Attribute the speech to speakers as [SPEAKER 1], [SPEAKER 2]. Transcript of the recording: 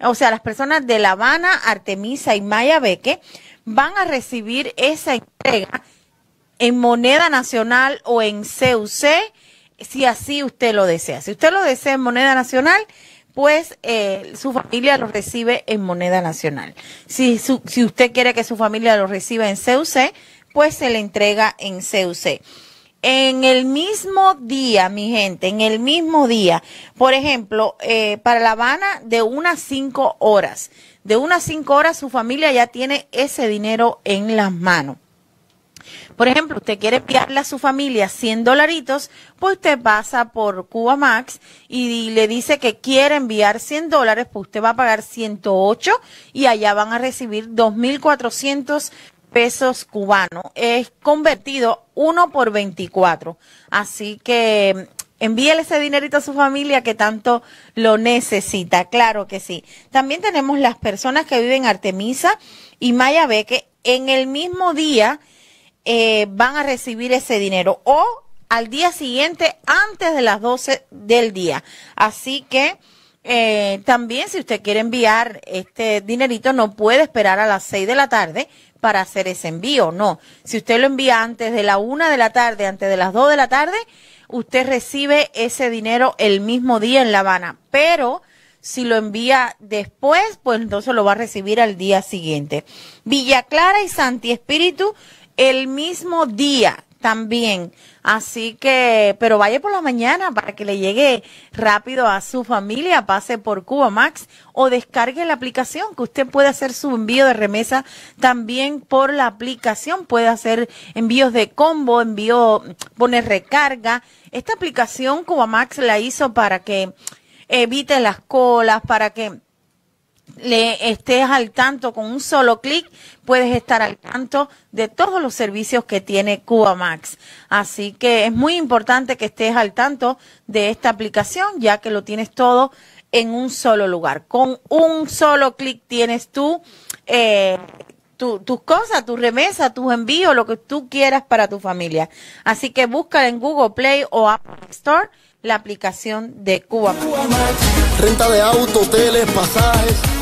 [SPEAKER 1] o sea, las personas de La Habana, Artemisa y Maya Beque van a recibir esa entrega en moneda nacional o en CUC, si así usted lo desea. Si usted lo desea en moneda nacional, pues eh, su familia lo recibe en moneda nacional. Si, si usted quiere que su familia lo reciba en CUC, pues se le entrega en CUC en el mismo día, mi gente, en el mismo día. Por ejemplo, eh, para La Habana, de unas cinco horas. De unas cinco horas su familia ya tiene ese dinero en las manos. Por ejemplo, usted quiere enviarle a su familia 100 dolaritos, pues usted pasa por Cuba Max y le dice que quiere enviar 100 dólares, pues usted va a pagar 108 y allá van a recibir 2.400 pesos cubanos es convertido uno por 24. Así que envíele ese dinerito a su familia que tanto lo necesita, claro que sí. También tenemos las personas que viven en Artemisa y que en el mismo día eh, van a recibir ese dinero o al día siguiente antes de las 12 del día. Así que eh, también, si usted quiere enviar este dinerito, no puede esperar a las 6 de la tarde para hacer ese envío, no. Si usted lo envía antes de la 1 de la tarde, antes de las 2 de la tarde, usted recibe ese dinero el mismo día en La Habana. Pero si lo envía después, pues entonces lo va a recibir al día siguiente. Villa Clara y Santi Espíritu, el mismo día también. Así que, pero vaya por la mañana para que le llegue rápido a su familia, pase por Cuba Max o descargue la aplicación, que usted puede hacer su envío de remesa también por la aplicación, puede hacer envíos de combo, envío, poner recarga. Esta aplicación Cuba Max la hizo para que evite las colas, para que le estés al tanto con un solo clic, puedes estar al tanto de todos los servicios que tiene Cubamax. Así que es muy importante que estés al tanto de esta aplicación, ya que lo tienes todo en un solo lugar. Con un solo clic tienes tú eh, tus cosas, tus remesas, tus envíos, lo que tú quieras para tu familia. Así que busca en Google Play o App Store la aplicación de Cubamax. Renta de auto, hoteles, pasajes